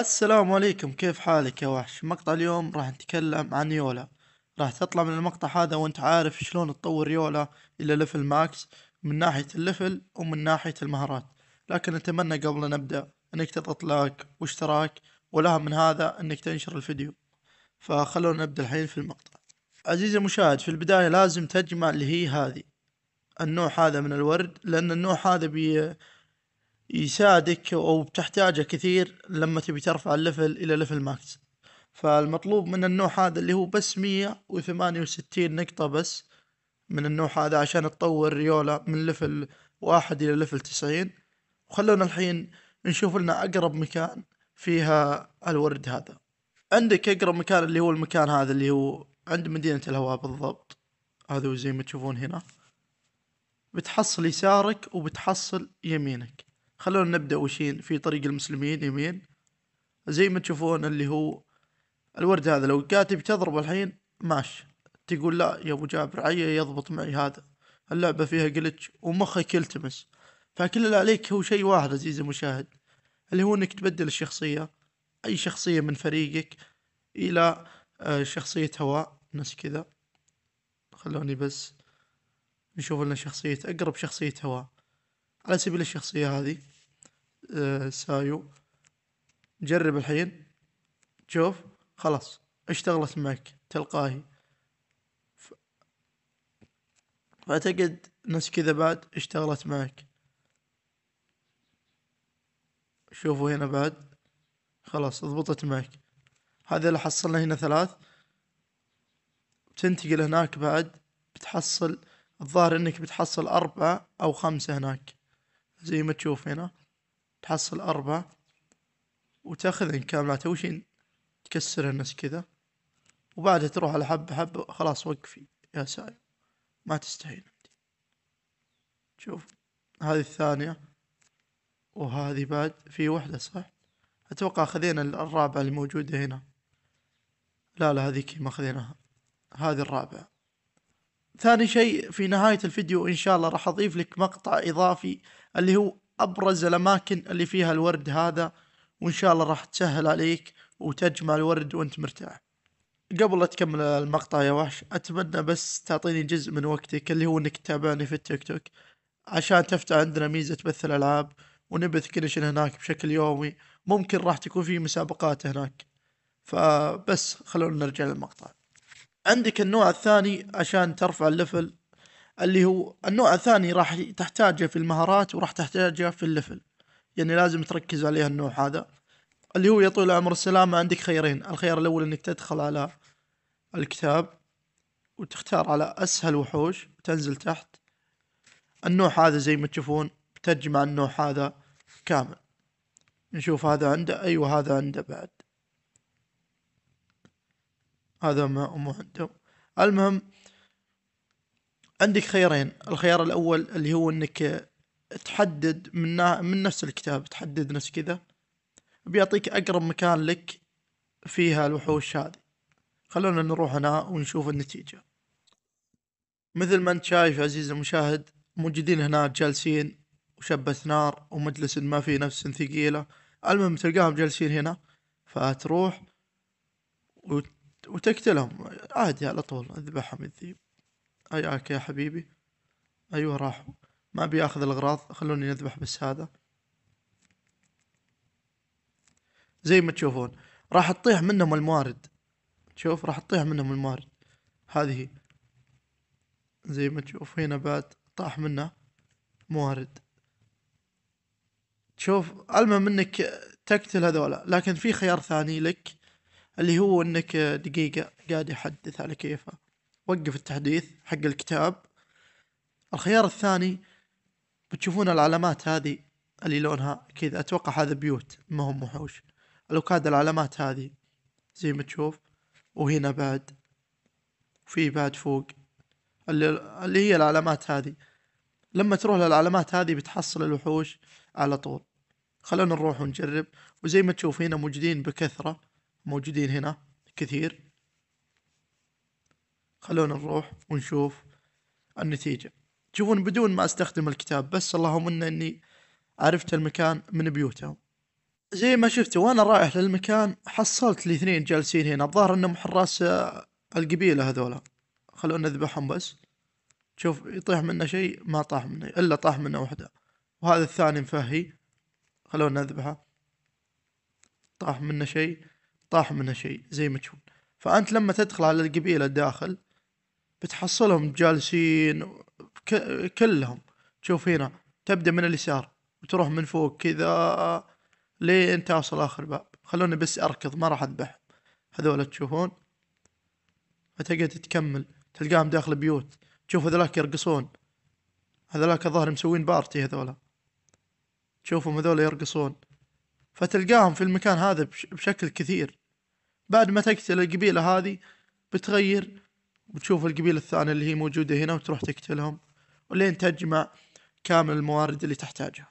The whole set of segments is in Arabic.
السلام عليكم كيف حالك يا وحش مقطع اليوم راح نتكلم عن يولا راح تطلع من المقطع هذا وانت عارف شلون تطور يولا الى ليفل ماكس من ناحية الليفل ومن ناحية المهارات لكن اتمنى قبل أن نبدأ انك تضغط لايك واشتراك والاهم من هذا انك تنشر الفيديو فخلونا نبدأ الحين في المقطع عزيزي المشاهد في البداية لازم تجمع اللي هي هذه النوع هذا من الورد لان النوع هذا بي يساعدك او بتحتاجه كثير لما تبي ترفع الليفل الى ليفل ماكس فالمطلوب من النوع هذا اللي هو بس مية وثمانية وستين نقطة بس من النوع هذا عشان تطور ريولا من ليفل واحد الى ليفل تسعين وخلونا الحين نشوف لنا اقرب مكان فيها الورد هذا عندك اقرب مكان اللي هو المكان هذا اللي هو عند مدينة الهواء بالضبط هذا زي ما تشوفون هنا بتحصل يسارك وبتحصل يمينك خلونا نبدأ وشين في طريق المسلمين يمين زي ما تشوفون اللي هو الورد هذا لو كاتب تضرب الحين ماشي تقول لا يا ابو جابر عي يضبط معي هذا اللعبة فيها جلتش ومخك يلتمس فكل اللي عليك هو شيء واحد عزيزي المشاهد اللي هو انك تبدل الشخصية اي شخصية من فريقك الى آه، شخصية هواء نفس كذا خلوني بس نشوف لنا شخصية اقرب شخصية هواء على سبيل الشخصية هذه آه، سايو جرب الحين شوف خلاص اشتغلت معك تلقاهي فأعتقد ناس كذا بعد اشتغلت معك شوفوا هنا بعد خلاص اضبطت معك هذا اللي حصلنا هنا ثلاث بتنتقل هناك بعد بتحصل الظاهر انك بتحصل أربعة أو خمسة هناك زي ما تشوف هنا تحصل أربعة إن كاملات أول شي تكسرهن كذا وبعدها تروح على حبة حبة خلاص وقفي يا سايب ما تستحين شوف هذه الثانية وهذه بعد في واحدة صح أتوقع خذينا الرابعة الموجودة هنا لا لا هذيك ما خذيناها هذه الرابعة ثاني شيء في نهاية الفيديو إن شاء الله راح أضيف لك مقطع إضافي اللي هو أبرز الأماكن اللي فيها الورد هذا وإن شاء الله راح تسهل عليك وتجمع الورد وأنت مرتاح قبل لا تكمل المقطع يا وحش أتمنى بس تعطيني جزء من وقتك اللي هو إنك تتابعني في التيك توك عشان تفتح عندنا ميزة بث الألعاب ونبث كنشن هناك بشكل يومي ممكن راح تكون في مسابقات هناك فبس خلونا نرجع للمقطع عندك النوع الثاني عشان ترفع الليفل اللي هو النوع الثاني راح تحتاجه في المهارات وراح تحتاجه في الليفل يعني لازم تركز عليها النوع هذا اللي هو يا طويل العمر السلامة عندك خيارين الخيار الأول إنك تدخل على الكتاب وتختار على أسهل وحوش وتنزل تحت النوع هذا زي ما تشوفون بتجمع النوع هذا كامل نشوف هذا عنده أيوة هذا عنده بعد هذا ما أمه عندهم المهم عندك خيارين الخيار الأول اللي هو أنك تحدد من, من نفس الكتاب تحدد نفس كذا بيعطيك أقرب مكان لك فيها الوحوش هذه خلونا نروح هنا ونشوف النتيجة مثل ما انت شايف عزيزي المشاهد موجودين هنا جالسين وشبة نار ومجلس ما في نفس ثقيلة المهم تلقاهم جالسين هنا فتروح وت... وتقتلهم عادي على طول اذبحهم الذيب أياك يا حبيبي أيوه راحوا ما أبي أخذ الأغراض خلوني نذبح بس هذا زي ما تشوفون راح تطيح منهم الموارد شوف راح تطيح منهم الموارد هذه زي ما تشوف هنا بعد طاح منه موارد شوف المهم انك تقتل هذولا لكن في خيار ثاني لك اللي هو انك آه، دقيقة قاعد يحدث على كيفه وقف التحديث حق الكتاب الخيار الثاني بتشوفون العلامات هذه اللي لونها كذا اتوقع هذا بيوت ما هم وحوش لو كاد العلامات هذه زي ما تشوف وهنا بعد وفي بعد فوق اللي هي العلامات هذه لما تروح للعلامات هذه بتحصل الوحوش على طول خلونا نروح ونجرب وزي ما تشوف هنا موجودين بكثرة موجودين هنا كثير خلونا نروح ونشوف النتيجة تشوفون بدون ما استخدم الكتاب بس اللهم إن اني عرفت المكان من بيوتهم زي ما شفتوا وانا رايح للمكان حصلت لي اثنين جالسين هنا الظاهر انهم حراس آه، القبيلة هذولا خلونا نذبحهم بس شوف يطيح منا شيء ما طاح منا الا طاح منا وحدة وهذا الثاني مفهي خلونا نذبحه طاح منا شيء طاح منها شيء زي ما تشوف فأنت لما تدخل على القبيلة الداخل بتحصلهم جالسين كلهم تشوف هنا تبدأ من اليسار وتروح من فوق كذا لين توصل آخر باب خلوني بس أركض ما راح أذبح هذول تشوفون فتقعد تكمل تلقاهم داخل بيوت تشوف هذولاك يرقصون هذولاك الظاهر مسوين بارتي هذولا تشوفهم هذولا يرقصون فتلقاهم في المكان هذا بشكل كثير بعد ما تقتل القبيلة هذه بتغير وتشوف القبيلة الثانية اللي هي موجودة هنا وتروح تقتلهم ولين تجمع كامل الموارد اللي تحتاجها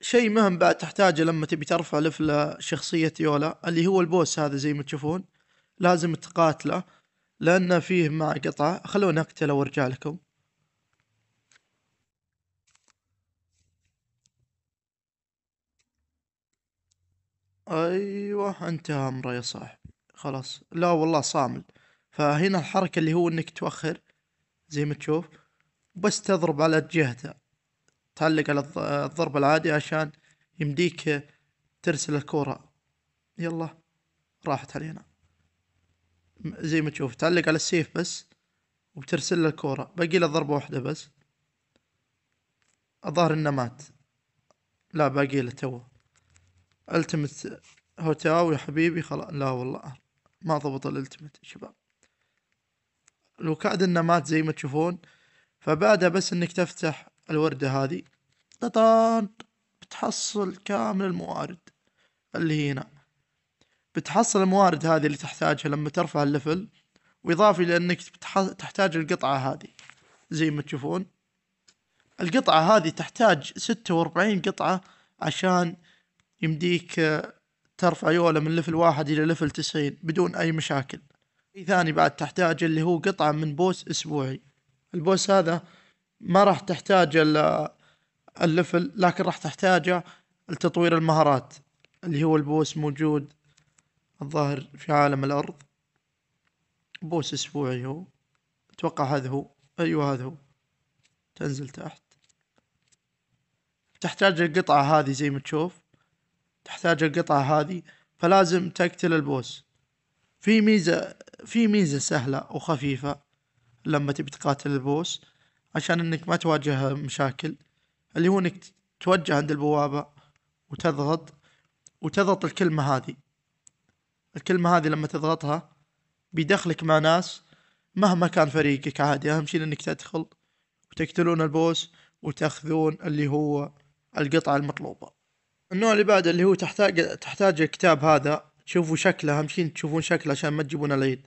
شيء مهم بعد تحتاجه لما تبي ترفع لفلة شخصية يولا اللي هو البوس هذا زي ما تشوفون لازم تقاتله لأنه فيه مع قطعة خلونا أقتله وارجع لكم ايوه انتهى امره يا صاحبي خلاص لا والله صامل فهنا الحركة اللي هو انك توخر زي ما تشوف بس تضرب على جهته تعلق على الضرب العادي عشان يمديك ترسل الكرة يلا راحت علينا زي ما تشوف تعلق على السيف بس وبترسل له الكورة باقي له ضربة واحدة بس الظاهر انه مات لا باقي له توه التمت هوتاو يا حبيبي خلا لا والله ما ضبط الالتمت يا شباب لو كاد انه مات زي ما تشوفون فبعدها بس انك تفتح الوردة هذه تطان بتحصل كامل الموارد اللي هنا بتحصل الموارد هذه اللي تحتاجها لما ترفع الليفل وإضافة لأنك تحتاج القطعة هذه زي ما تشوفون القطعة هذه تحتاج ستة وأربعين قطعة عشان يمديك آه، ترفع يولا من لفل واحد إلى لفل تسعين بدون أي مشاكل شي ثاني بعد تحتاجه اللي هو قطعة من بوس أسبوعي البوس هذا ما راح تحتاج اللفل لكن راح تحتاجه لتطوير المهارات اللي هو البوس موجود الظاهر في عالم الأرض بوس أسبوعي هو أتوقع هذا هو أيوة هذا هو تنزل تحت تحتاج القطعة هذه زي ما تشوف تحتاج القطعة هذه فلازم تقتل البوس في ميزة في ميزة سهلة وخفيفة لما تبي تقاتل البوس عشان انك ما تواجه مشاكل اللي هو انك توجه عند البوابة وتضغط وتضغط الكلمة هذه الكلمة هذه لما تضغطها بيدخلك مع ناس مهما كان فريقك عادي أهم شيء إنك تدخل وتقتلون البوس وتاخذون اللي هو القطعة المطلوبة النوع اللي بعده اللي هو تحتاج تحتاج الكتاب هذا تشوفوا شكله أهم شي تشوفون شكله عشان ما تجيبون العيد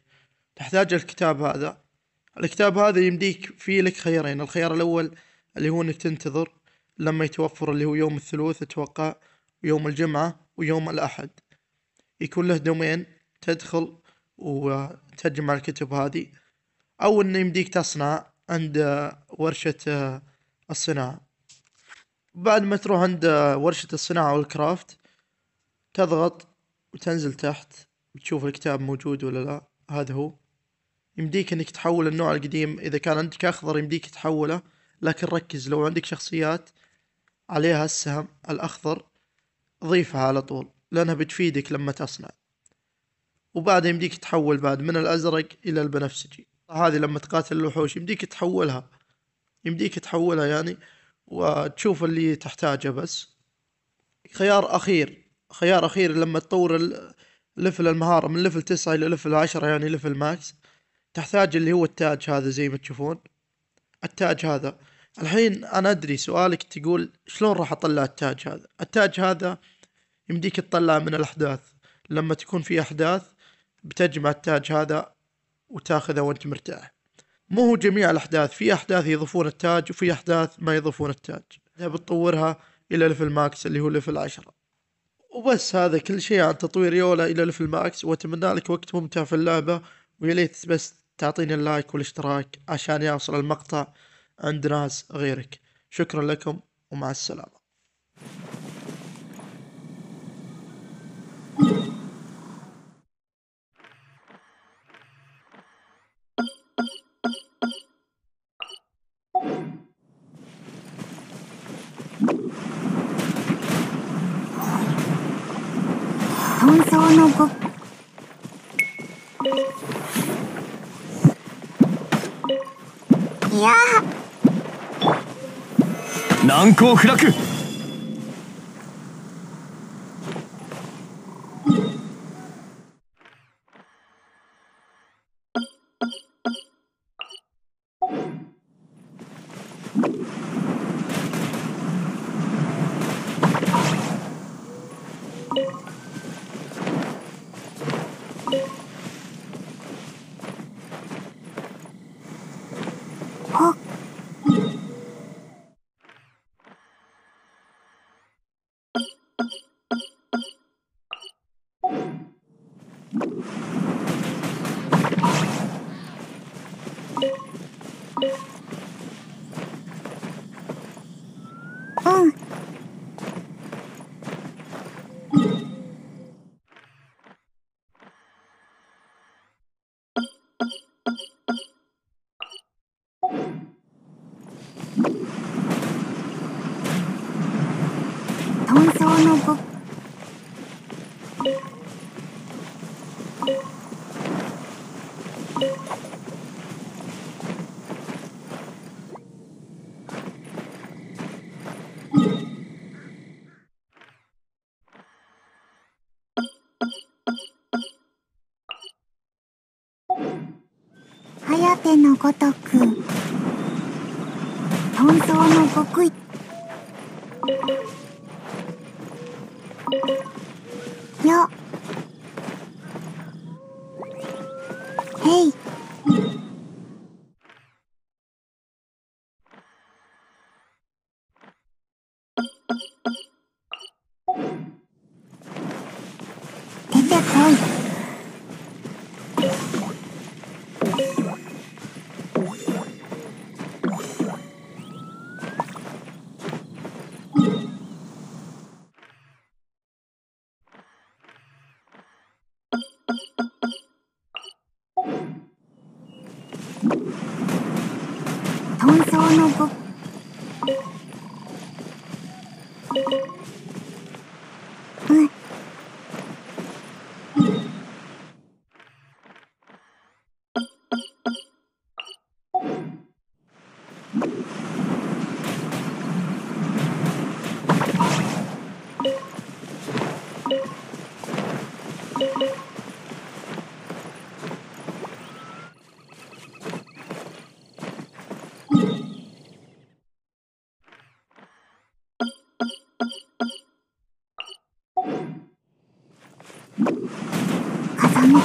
تحتاج الكتاب هذا الكتاب هذا يمديك فيه لك خيارين الخيار الأول اللي هو إنك تنتظر لما يتوفر اللي هو يوم الثلوث أتوقع ويوم الجمعة ويوم الأحد يكون له دومين تدخل وتجمع الكتب هذه أو إنه يمديك تصنع عند ورشة آه، الصناعة بعد ما تروح عند ورشة الصناعة والكرافت تضغط وتنزل تحت تشوف الكتاب موجود ولا لا هذا هو يمديك انك تحول النوع القديم اذا كان عندك اخضر يمديك تحوله لكن ركز لو عندك شخصيات عليها السهم الاخضر ضيفها على طول لانها بتفيدك لما تصنع وبعدها يمديك تحول بعد من الازرق الى البنفسجي هذه لما تقاتل الوحوش يمديك تحولها يمديك تحولها يعني وتشوف اللي تحتاجه بس خيار أخير خيار أخير لما تطور لفل المهارة من لفل تسعة إلى لفل عشرة يعني لفل ماكس تحتاج اللي هو التاج هذا زي ما تشوفون التاج هذا الحين أنا أدري سؤالك تقول شلون راح أطلع التاج هذا التاج هذا يمديك تطلع من الأحداث لما تكون في أحداث بتجمع التاج هذا وتاخذه وانت مرتاح مو هو جميع الأحداث في أحداث يضيفون التاج وفي أحداث ما يضيفون التاج بتطورها إلى ليفل ماكس اللي هو ليفل عشرة وبس هذا كل شيء عن تطوير يولا إلى ليفل ماكس وأتمنى لك وقت ممتع في اللعبة ويا ليت بس تعطيني اللايك والاشتراك عشان يوصل المقطع عند ناس غيرك شكرا لكم ومع السلامة 難攻不落ごとく、遁走の極意豚草のごうんうん。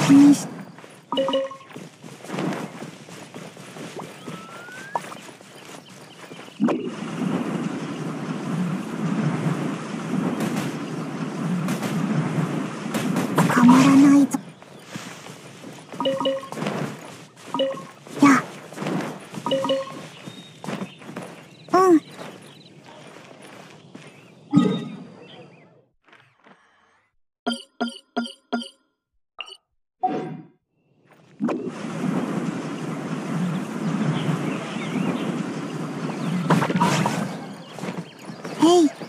please Hey,